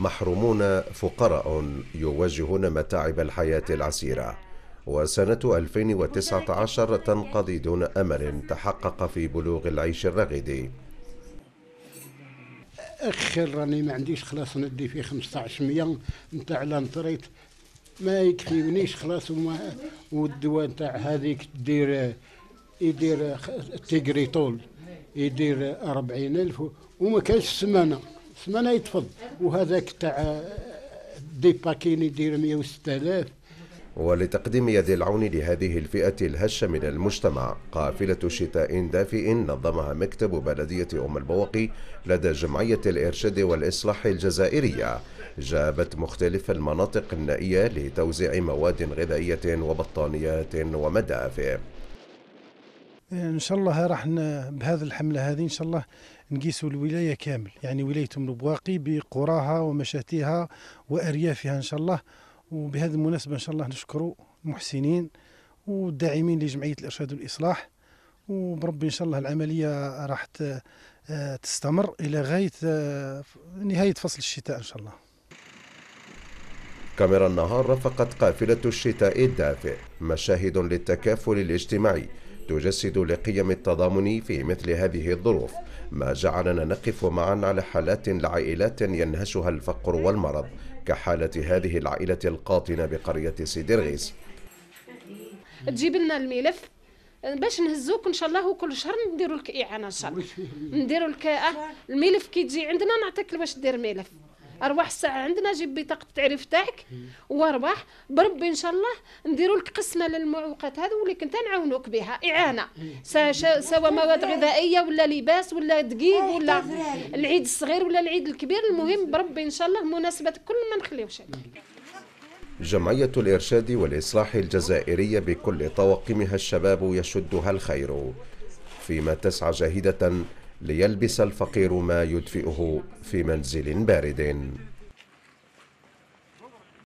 محرومون فقراء يواجهون متاعب الحياة العسيرة وسنة 2019 تنقضي دون أمل تحقق في بلوغ العيش الرغدي أخر راني ما عنديش خلاص ندي فيه 1500 نتاع لانتريت ما يكفيونيش خلاص وما والدواء نتاع هذيك دير يدير تيغريتول يدير 40000 وما كانش السمانه ثمنها يتفض وهذاك تاع دي باكين يدير 106000 ولتقديم يد العون لهذه الفئة الهشة من المجتمع قافلة شتاء دافئ نظمها مكتب بلدية أم البواقي لدى جمعية الإرشاد والإصلاح الجزائرية جابت مختلف المناطق النائية لتوزيع مواد غذائية وبطانيات ومدافئ ان شاء الله راح بهذه الحمله هذه ان شاء الله نقيسوا الولايه كامل يعني ولايه ام البواقي بقراها ومشاتيها واريافها ان شاء الله وبهذه المناسبه ان شاء الله نشكر المحسنين والداعمين لجمعيه الارشاد والاصلاح وبربي ان شاء الله العمليه راح تستمر الى غايه نهايه فصل الشتاء ان شاء الله كاميرا النهار رافقت قافله الشتاء الدافئ مشاهد للتكافل الاجتماعي تجسد لقيم التضامن في مثل هذه الظروف ما جعلنا نقف معا على حالات لعائلات ينهشها الفقر والمرض كحالة هذه العائلة القاطنة بقرية سيدي تجيب لنا الملف باش نهزوك ان شاء الله وكل شهر نديروا لك اعانه ان شاء الله نديروا لك آه، الملف كي تجي عندنا نعطيك باش دير ملف ارواح الساعه عندنا جيب بطاقه التعريف تاعك وارواح بربي ان شاء الله نديروا لك قسمه للمعوقات هذو اللي كنت نعاونوك بها اعانه سواء مواد غذائيه ولا لباس ولا دقيق ولا العيد الصغير ولا العيد الكبير المهم بربي ان شاء الله مناسبه كل ما نخليوش جمعية الإرشاد والإصلاح الجزائرية بكل طواقمها الشباب يشدها الخير فيما تسعى جاهدة ليلبس الفقير ما يدفئه في منزل بارد